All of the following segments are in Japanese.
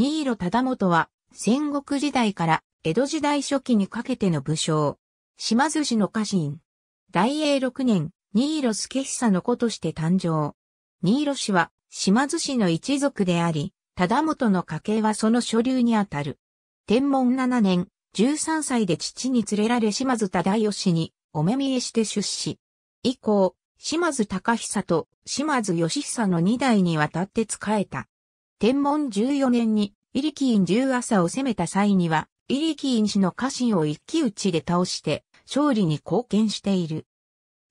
新色忠元は戦国時代から江戸時代初期にかけての武将。島津氏の家臣。大英6年、新色助久の子として誕生。新色氏は島津氏の一族であり、忠元の家系はその所流にあたる。天文7年、13歳で父に連れられ島津忠義にお目見えして出資。以降、島津隆久と島津義久の二代にわたって仕えた。天文14年に、イリキイン十朝を攻めた際には、イリキイン氏の家臣を一騎打ちで倒して、勝利に貢献している。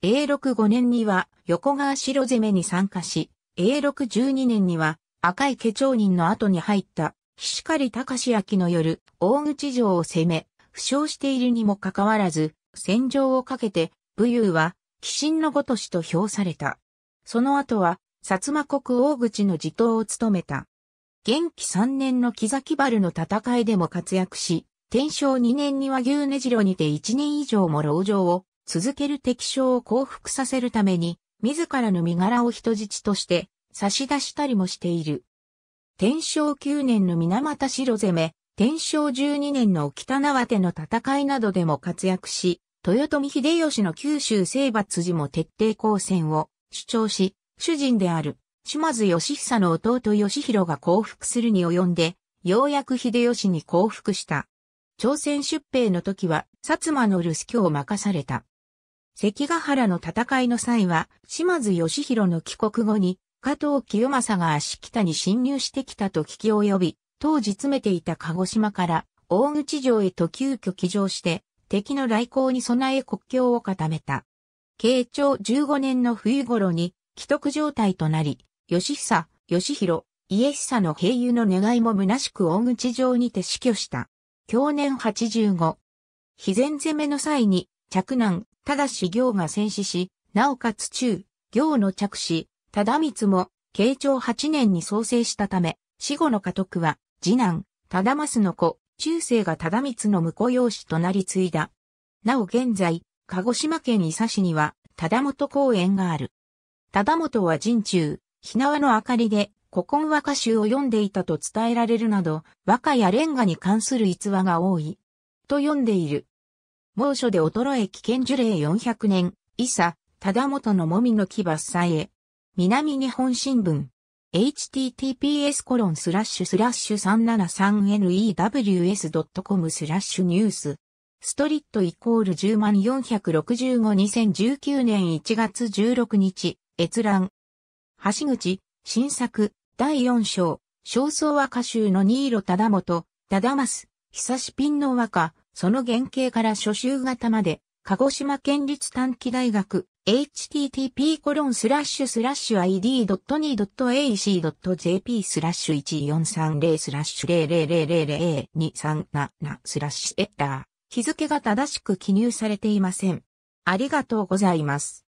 永禄5年には、横川城攻めに参加し、永禄12年には、赤い家長人の後に入った、菱狩隆明の夜、大口城を攻め、負傷しているにもかかわらず、戦場をかけて、武勇は、鬼神のごとしと評された。その後は、薩摩国大口の地頭を務めた。元気3年の木崎原の戦いでも活躍し、天正2年には牛根城にて1年以上も牢城を続ける敵将を降伏させるために、自らの身柄を人質として差し出したりもしている。天正9年の水俣城攻め、天正12年の北縄手の戦いなどでも活躍し、豊臣秀吉の九州征伐時も徹底抗戦を主張し、主人である。島津義久の弟義弘が降伏するに及んで、ようやく秀吉に降伏した。朝鮮出兵の時は、薩摩の留守居を任された。関ヶ原の戦いの際は、島津義弘の帰国後に、加藤清正が足北に侵入してきたと聞き及び、当時詰めていた鹿児島から大口城へと急遽帰城して、敵の来航に備え国境を固めた。慶長15年の冬頃に、既得状態となり、義久、義弘、家久の兵友の願いも虚しく大口上にて死去した。去年85。非前攻めの際に、着難、ただし行が戦死し、なおかつ中、行の着死、忠光も、慶長8年に創生したため、死後の家督は、次男、忠すの子、中世が忠光の婿養子となり継いだ。なお現在、鹿児島県伊佐市には、忠元公園がある。忠元は陣中、な縄の明かりで古今和歌集を読んでいたと伝えられるなど、和歌やレンガに関する逸話が多い。と読んでいる。猛暑で衰え危険樹齢400年、伊佐、忠元のもみの木伐採へ。南日本新聞。https コロンスラッシュスラッシュ 373news.com スラッシュニュース。ストリットイコール10万465 2019年1月16日、閲覧。橋口、新作、第4章、焦燥和歌集の新色忠元、忠マス、久しピンの和歌、その原型から初集型まで、鹿児島県立短期大学、http://id.2.ac.jp スラッシュ1430スラッシュ0000237スラッシュエッター。日付が正しく記入されていません。ありがとうございます。